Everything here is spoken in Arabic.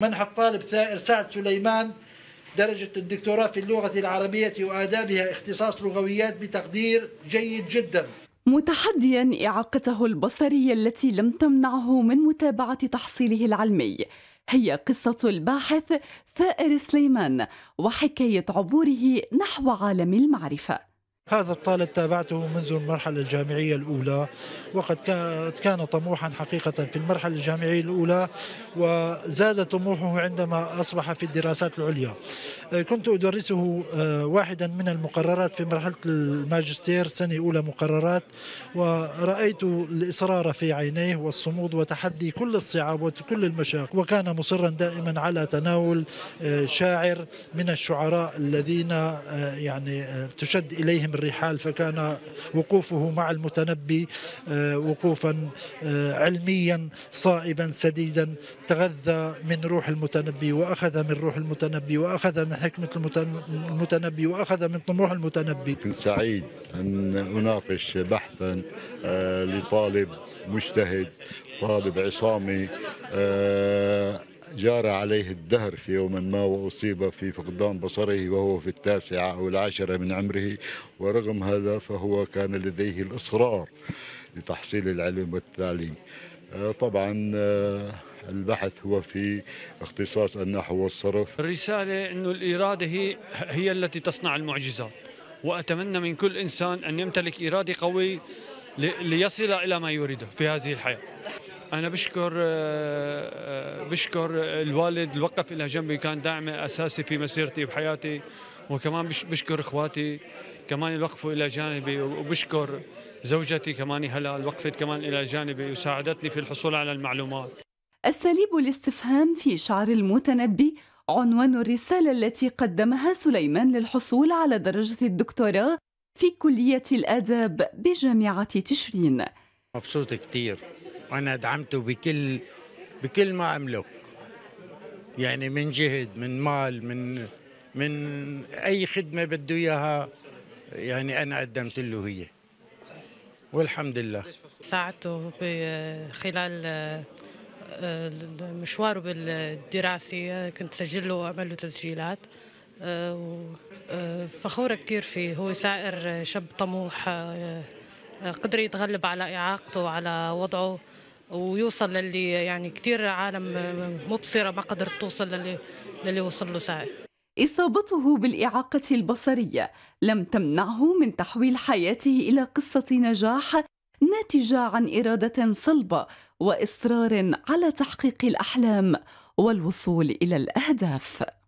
منح الطالب ثائر سعد سليمان درجة الدكتوراه في اللغة العربية وآدابها اختصاص لغويات بتقدير جيد جدا متحديا إعاقته البصرية التي لم تمنعه من متابعة تحصيله العلمي هي قصة الباحث ثائر سليمان وحكاية عبوره نحو عالم المعرفة هذا الطالب تابعته منذ المرحلة الجامعية الأولى وقد كان طموحا حقيقة في المرحلة الجامعية الأولى وزاد طموحه عندما أصبح في الدراسات العليا آه، كنت أدرسه آه، واحدا من المقررات في مرحلة الماجستير سنة أولى مقررات ورأيت الإصرار في عينيه والصمود وتحدي كل الصعاب وكل المشاق وكان مصرا دائما على تناول آه، شاعر من الشعراء الذين يعني تشد إليهم عليهم الرحال فكان وقوفه مع المتنبي آه، وقوفا آه، علميا صائبا سديدا تغذى من روح المتنبي وأخذ من روح المتنبي وأخذ من حكمة المتنبي وأخذ من طموح المتنبي كنت سعيد أن أناقش بحثا آه، لطالب مجتهد طالب عصامي جار عليه الدهر في يوم ما وأصيب في فقدان بصره وهو في التاسعة أو العاشرة من عمره ورغم هذا فهو كان لديه الإصرار لتحصيل العلم والتعليم آه، طبعا آه، البحث هو في اختصاص النحو والصرف الرسالة أن الإرادة هي, هي التي تصنع المعجزات وأتمنى من كل إنسان أن يمتلك إرادة قوية ليصل إلى ما يريده في هذه الحياة انا بشكر آه، آه، بشكر الوالد الوقف الى جنبي كان دعم اساسي في مسيرتي بحياتي وكمان بشكر اخواتي كمان اللي وقفوا الى جانبي وبشكر زوجتي كمان هلا وقفت كمان الى جانبي وساعدتني في الحصول على المعلومات اساليب الاستفهام في شعر المتنبي عنوان الرسالة التي قدمها سليمان للحصول على درجة الدكتوراه في كلية الآداب بجامعة تشرين مبسوط كتير وانا دعمته بكل بكل ما املك يعني من جهد من مال من من اي خدمه بده اياها يعني انا قدمت له هي والحمد لله ساعدته خلال آه، مشواره بالدراسي كنت سجله له واعمل له تسجيلات آه، آه، فخورة كثير فيه هو سائر شاب طموح قدر يتغلب على إعاقته وعلى وضعه ويوصل للي يعني كثير عالم مبصره ما قدرت توصل للي للي وصل له ساعه إصابته بالإعاقة البصرية لم تمنعه من تحويل حياته إلى قصة نجاح ناتجة عن إرادة صلبة وإصرار على تحقيق الأحلام والوصول إلى الأهداف